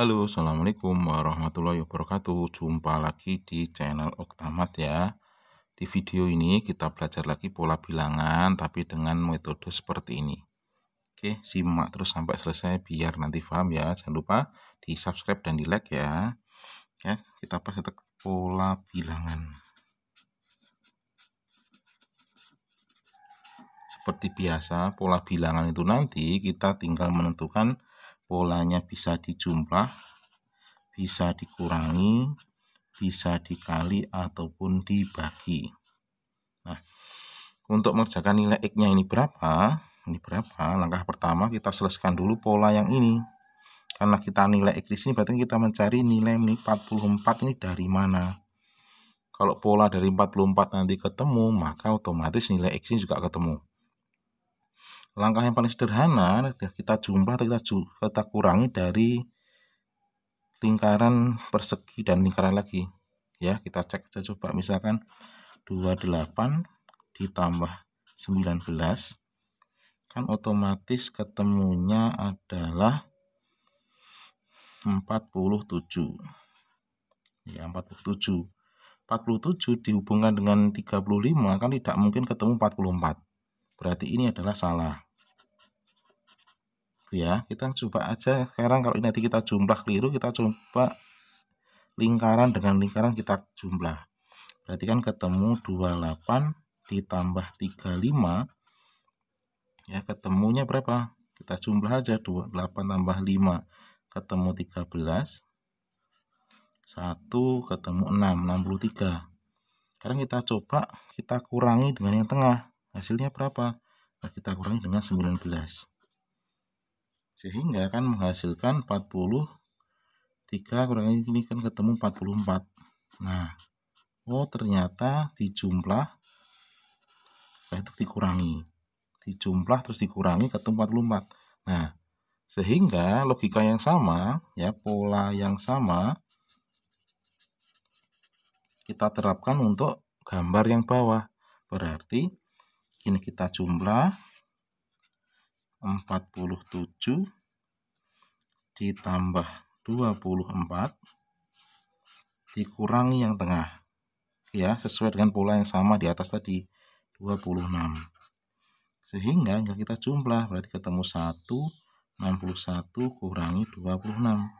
Halo, Assalamualaikum warahmatullahi wabarakatuh. Jumpa lagi di channel Oktamat ya. Di video ini kita belajar lagi pola bilangan tapi dengan metode seperti ini. Oke, simak terus sampai selesai biar nanti paham ya. Jangan lupa di subscribe dan di like ya. Ya, kita pas ke pola bilangan. seperti biasa pola bilangan itu nanti kita tinggal menentukan polanya bisa dijumlah, bisa dikurangi, bisa dikali ataupun dibagi. Nah, untuk mengerjakan nilai x-nya ini berapa? Ini berapa? Langkah pertama kita selesaikan dulu pola yang ini. Karena kita nilai x di sini berarti kita mencari nilai ini 44 ini dari mana? Kalau pola dari 44 nanti ketemu, maka otomatis nilai x ini juga ketemu. Langkah yang paling sederhana kita jumlah atau kita, kita kurangi dari lingkaran persegi dan lingkaran lagi. Ya, kita cek saja coba misalkan 28 ditambah 19 kan otomatis ketemunya adalah 47 ya 47 47 dihubungkan dengan 35 kan tidak mungkin ketemu 44 berarti ini adalah salah ya kita coba aja sekarang kalau ini nanti kita jumlah keliru kita coba lingkaran dengan lingkaran kita jumlah berarti kan ketemu 28 ditambah 35 ya ketemunya berapa kita jumlah aja 28 tambah 5 ketemu 13 1 ketemu 6 63 sekarang kita coba kita kurangi dengan yang tengah hasilnya berapa nah, kita kurangi dengan 19 sehingga akan menghasilkan 40 3 kurangi ini kan ketemu 44 nah oh ternyata dijumlah saya nah, itu dikurangi dijumlah terus dikurangi ketemu 44 nah sehingga logika yang sama ya pola yang sama kita terapkan untuk gambar yang bawah berarti ini kita jumlah 47 ditambah 24 dikurangi yang tengah ya sesuai dengan pola yang sama di atas tadi 26 sehingga kita jumlah berarti ketemu 1 61 kurangi 26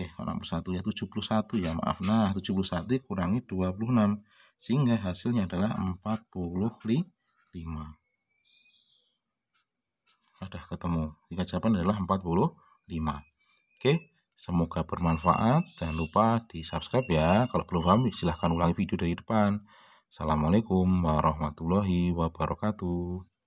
eh ya, satu ya 71 ya maaf nah 71 kurangi 26 sehingga hasilnya adalah 45 sudah ketemu jika jawaban adalah 45 oke semoga bermanfaat jangan lupa di subscribe ya kalau belum paham silahkan ulangi video dari depan Assalamualaikum warahmatullahi wabarakatuh